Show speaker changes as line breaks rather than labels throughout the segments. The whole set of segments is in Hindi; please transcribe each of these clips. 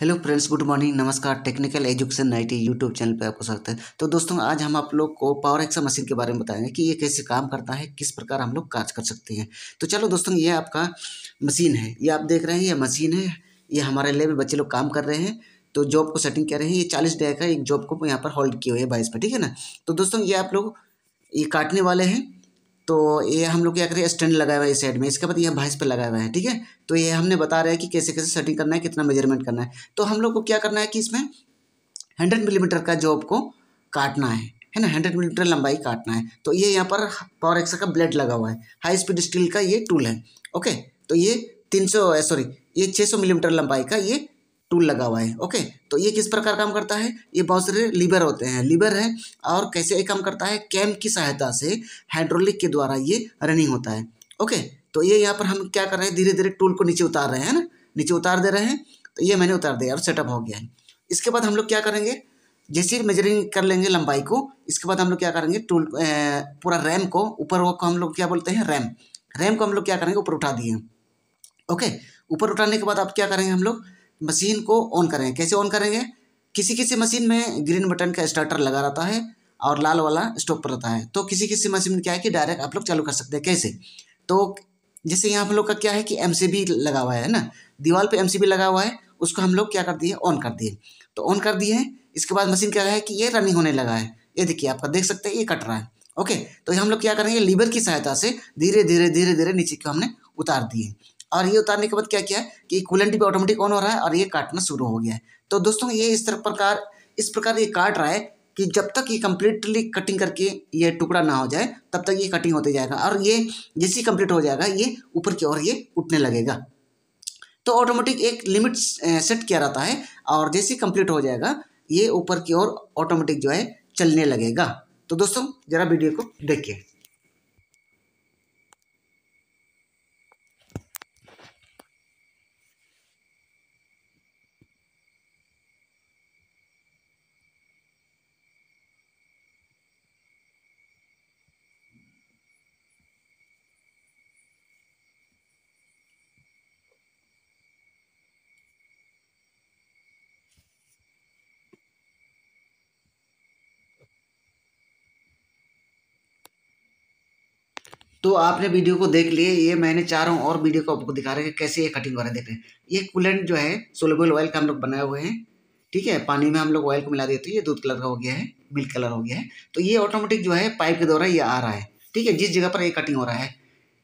हेलो फ्रेंड्स गुड मॉर्निंग नमस्कार technical education ninety YouTube channel पर आपको स्वागत है तो दोस्तों आज हम आप लोग को पावर एक्सा मशीन के बारे में बताएंगे कि ये कैसे काम करता है किस प्रकार हम लोग कार्य कर सकते हैं तो चलो दोस्तों ये आपका मशीन है ये आप देख रहे हैं ये मशीन है ये हमारे लिए भी बच्चे लोग काम कर रहे हैं तो जॉब को सेटिंग कर रहे हैं ये चालीस डे का एक जॉब को यहाँ पर होल्ड किए हुए हैं बाईस पर ठीक है ना तो दोस्तों ये आप लोग ये काटने वाले हैं तो ये हम लोग क्या करें स्टैंड लगाया हुआ है इस साइड में इसके बाद यह बाईस पर लगाया हुआ है ठीक है तो ये हमने बता रहे हैं कि कैसे कैसे सेटिंग करना है कितना मेजरमेंट करना है तो हम लोग को क्या करना है कि इसमें हंड्रेड मिलीमीटर का जो आपको काटना है है ना हंड्रेड मिलीमीटर लंबाई काटना है तो ये यहाँ पर पावर एक्सा का ब्लेड लगा हुआ है हाई स्पीड स्टील का ये टूल है ओके तो ये तीन सौ सॉरी ये छः सौ मिलीमीटर लंबाई का ये टूल लगा हुआ है ओके तो ये किस प्रकार काम करता है ये बहुत सारे लीवर होते हैं लीवर है और कैसे ये काम करता है कैम की सहायता से हाइड्रोलिक के द्वारा ये रनिंग होता है ओके तो ये यहाँ पर हम क्या कर रहे हैं धीरे धीरे टूल को नीचे उतार रहे हैं ना नीचे उतार दे रहे हैं तो ये मैंने उतार दिया और सेटअप हो गया है इसके बाद हम लोग क्या करेंगे जैसे मेजरिंग कर लेंगे लंबाई को इसके बाद हम लोग क्या करेंगे टूल पूरा रैम को ऊपर वो को हम लोग क्या बोलते हैं रैम रैम को हम लोग क्या करेंगे ऊपर उठा दिए ओके ऊपर उठाने के बाद आप क्या करेंगे हम लोग मशीन को ऑन करेंगे कैसे ऑन करेंगे किसी किसी मशीन में ग्रीन बटन का स्टार्टर लगा रहता है और लाल वाला स्टॉप पर रहता है तो किसी किसी मशीन में क्या है कि डायरेक्ट आप लोग चालू कर सकते हैं कैसे तो जैसे यहाँ हम लोग का क्या है कि एम लगा हुआ है ना दीवार पर एम लगा हुआ है उसको हम लोग क्या कर दिए ऑन कर दिए तो ऑन कर दिए इसके बाद मशीन क्या है कि ये रनिंग होने लगा है ये देखिए आपका देख सकते हैं ये कट रहा है ओके तो हम लोग क्या करेंगे लीवर की सहायता से धीरे धीरे धीरे धीरे नीचे को हमने उतार दिए और ये उतारने के बाद क्या किया कि कूलेंट भी ऑटोमेटिक ऑन हो रहा है और ये काटना शुरू हो गया है तो दोस्तों ये इस तरह प्रकार इस प्रकार ये काट रहा है कि जब तक ये कम्प्लीटली कटिंग करके ये टुकड़ा ना हो जाए तब तक ये कटिंग होते जाएगा और ये जैसे ही कम्प्लीट हो जाएगा ये ऊपर की ओर ये उठने लगेगा तो ऑटोमेटिक एक लिमिट सेट किया रहता है और जैसे ही कम्प्लीट हो जाएगा ये ऊपर की ओर ऑटोमेटिक जो है चलने लगेगा तो दोस्तों ज़रा वीडियो को देखिए तो आपने वीडियो को देख लिए ये मैंने चारों और वीडियो को आपको दिखा रहे हैं कैसे ये कटिंग हो रहा है देख रहे हैं ये कूलेंट जो है सोलेबल ऑयल का हम लोग बनाए हुए हैं ठीक है पानी में हम लोग ऑयल को मिला देते तो हैं ये दूध कलर का हो गया है मिल्क कलर हो गया है तो ये ऑटोमेटिक जो है पाइप के द्वारा ये आ रहा है ठीक है जिस जगह पर ये कटिंग हो रहा है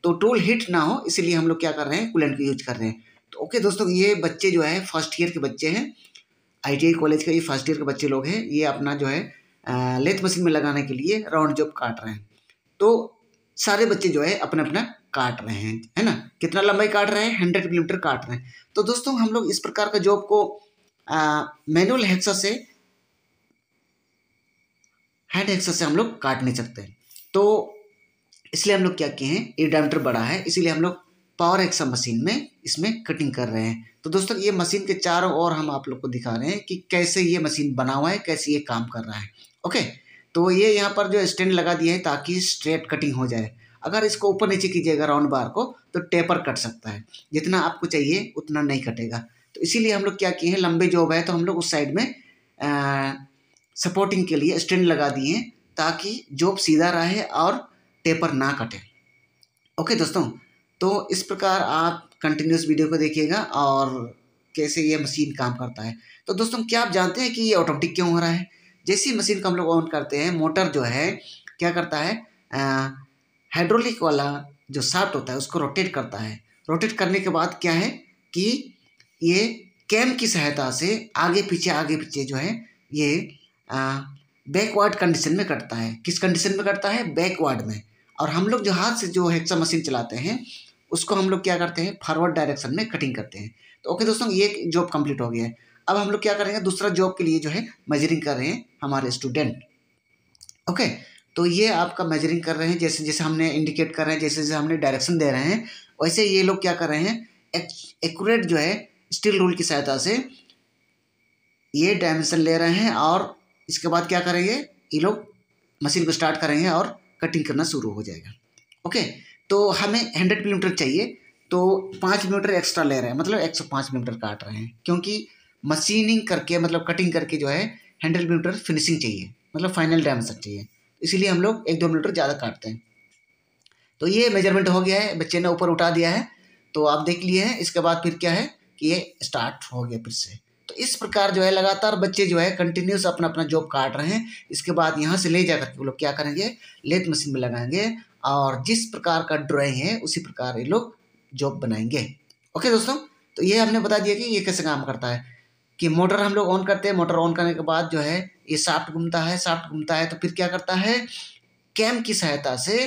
तो टूल हिट ना हो इसलिए हम लोग क्या कर रहे हैं कूलेंट का यूज कर रहे हैं तो ओके दोस्तों ये बच्चे जो है फर्स्ट ईयर के बच्चे हैं आई कॉलेज के ये फर्स्ट ईयर के बच्चे लोग हैं ये अपना जो है लेथ मशीन में लगाने के लिए राउंड जॉब काट रहे हैं तो सारे बच्चे जो है अपना अपना काट रहे हैं है ना कितना लंबाई काट रहे हैं हंड्रेड किलोमीटर काट रहे हैं तो दोस्तों हम लोग इस प्रकार का जॉब को मैनुअल हेक्सा से हैंड हेक्सा से हम लोग काट नहीं सकते हैं तो इसलिए हम लोग क्या किए हैं ये डायमीटर बड़ा है इसीलिए हम लोग पावर एक्सा मशीन में इसमें कटिंग कर रहे हैं तो दोस्तों ये मशीन के चारों ओर हम आप लोग को दिखा रहे हैं कि कैसे ये मशीन बना हुआ है कैसे ये काम कर रहा है ओके तो ये यहाँ पर जो स्टैंड लगा दिए हैं ताकि स्ट्रेट कटिंग हो जाए अगर इसको ऊपर नीचे कीजिएगा राउंड बार को तो टेपर कट सकता है जितना आपको चाहिए उतना नहीं कटेगा तो इसीलिए हम लोग क्या किए हैं लंबे जॉब है तो हम लोग उस साइड में आ, सपोर्टिंग के लिए स्टैंड लगा दिए हैं ताकि जॉब सीधा रहे और टेपर ना कटे ओके दोस्तों तो इस प्रकार आप कंटिन्यूस वीडियो को देखिएगा और कैसे ये मशीन काम करता है तो दोस्तों क्या आप जानते हैं कि ये ऑटोमेटिक क्यों हो रहा है जैसी मशीन को हम लोग ऑन करते हैं मोटर जो है क्या करता है हाइड्रोलिक वाला जो साफ्ट होता है उसको रोटेट करता है रोटेट करने के बाद क्या है कि ये कैम की सहायता से आगे पीछे आगे पीछे जो है ये बैकवर्ड कंडीशन में करता है किस कंडीशन में करता है बैकवर्ड में और हम लोग जो हाथ से जो हेक्सा मशीन चलाते हैं उसको हम लोग क्या करते हैं फॉरवर्ड डायरेक्शन में कटिंग करते हैं तो ओके दोस्तों ये जॉब कंप्लीट हो गया है अब हम लोग क्या करेंगे दूसरा जॉब के लिए जो है मेजरिंग कर रहे हैं हमारे स्टूडेंट ओके तो ये आपका मेजरिंग कर रहे हैं जैसे जैसे हमने इंडिकेट कर रहे हैं जैसे जैसे हमने डायरेक्शन दे रहे हैं वैसे ये लोग क्या कर रहे हैं एकट जो है स्टील रूल की सहायता से ये डायमेंशन ले रहे हैं और इसके बाद क्या करेंगे ये लोग मशीन को स्टार्ट करेंगे और कटिंग करना शुरू हो जाएगा ओके तो हमें हंड्रेड मिलीमीटर चाहिए तो पाँच मिलीमीटर एक्स्ट्रा ले रहे हैं मतलब एक सौ पाँच मिलीमीटर काट रहे हैं क्योंकि मशीनिंग करके मतलब कटिंग करके जो है हैंडल मीटर फिनिशिंग चाहिए मतलब फाइनल डायमेंशन चाहिए इसीलिए हम लोग एक दो मीटर ज़्यादा काटते हैं तो ये मेजरमेंट हो गया है बच्चे ने ऊपर उठा दिया है तो आप देख लिए हैं इसके बाद फिर क्या है कि ये स्टार्ट हो गया फिर से तो इस प्रकार जो है लगातार बच्चे जो है कंटिन्यूस अपना अपना जॉब काट रहे हैं इसके बाद यहाँ से ले जाकर वो लोग क्या करेंगे लेथ मशीन में लगाएंगे और जिस प्रकार का ड्राइंग है उसी प्रकार ये लोग जॉब बनाएंगे ओके दोस्तों तो ये हमने बता दिया कि ये कैसे काम करता है कि मोटर हम लोग ऑन करते हैं मोटर ऑन करने के बाद जो है ये साफ्ट घूमता है साफ्ट घूमता है तो फिर क्या करता है कैम की सहायता से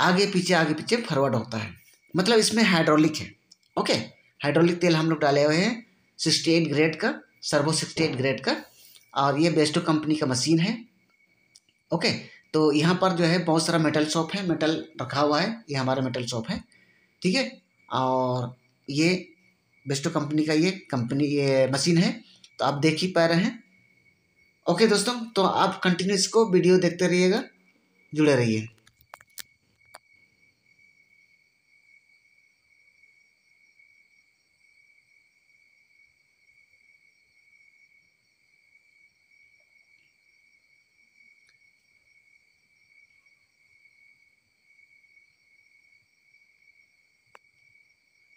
आगे पीछे आगे पीछे फॉरवर्ड होता है मतलब इसमें हाइड्रोलिक है ओके हाइड्रोलिक तेल हम लोग डाले हुए हैं सिक्सटी एट ग्रेड का सर्वो सिक्सटी एट ग्रेड का और ये बेस्टो कंपनी का मशीन है ओके तो यहाँ पर जो है बहुत सारा मेटल शॉप है मेटल रखा हुआ है ये हमारा मेटल शॉप है ठीक है और ये बेस्टो कंपनी का ये कंपनी ये मशीन है तो आप देख ही पा रहे हैं ओके दोस्तों तो आप कंटिन्यू इसको वीडियो देखते रहिएगा जुड़े रहिए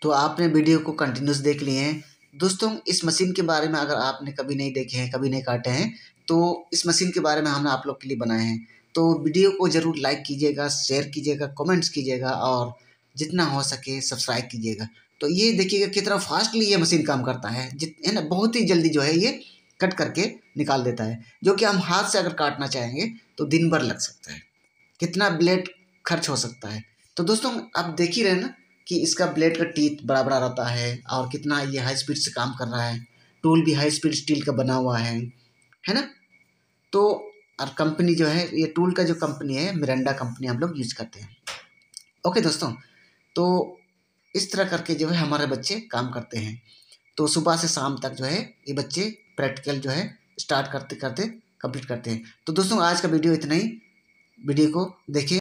तो आपने वीडियो को कंटिन्यूस देख लिए हैं दोस्तों इस मशीन के बारे में अगर आपने कभी नहीं देखे हैं कभी नहीं काटे हैं तो इस मशीन के बारे में हमने आप लोग के लिए बनाए हैं तो वीडियो को ज़रूर लाइक कीजिएगा शेयर कीजिएगा कमेंट्स कीजिएगा और जितना हो सके सब्सक्राइब कीजिएगा तो ये देखिएगा कितना फास्टली ये मशीन काम करता है जित है ना बहुत ही जल्दी जो है ये कट करके निकाल देता है जो कि हम हाथ से अगर काटना चाहेंगे तो दिन भर लग सकता है कितना ब्लेड खर्च हो सकता है तो दोस्तों आप देख ही रहे ना कि इसका ब्लेड का टीथ बड़ा बड़ा रहता है और कितना ये हाई स्पीड से काम कर रहा है टूल भी हाई स्पीड स्टील का बना हुआ है है ना तो और कंपनी जो है ये टूल का जो कंपनी है मिरंडा कंपनी हम लोग यूज़ करते हैं ओके दोस्तों तो इस तरह करके जो है हमारे बच्चे काम करते हैं तो सुबह से शाम तक जो है ये बच्चे प्रैक्टिकल जो है स्टार्ट करते करते कंप्लीट करते हैं तो दोस्तों आज का वीडियो इतना ही वीडियो को देखिए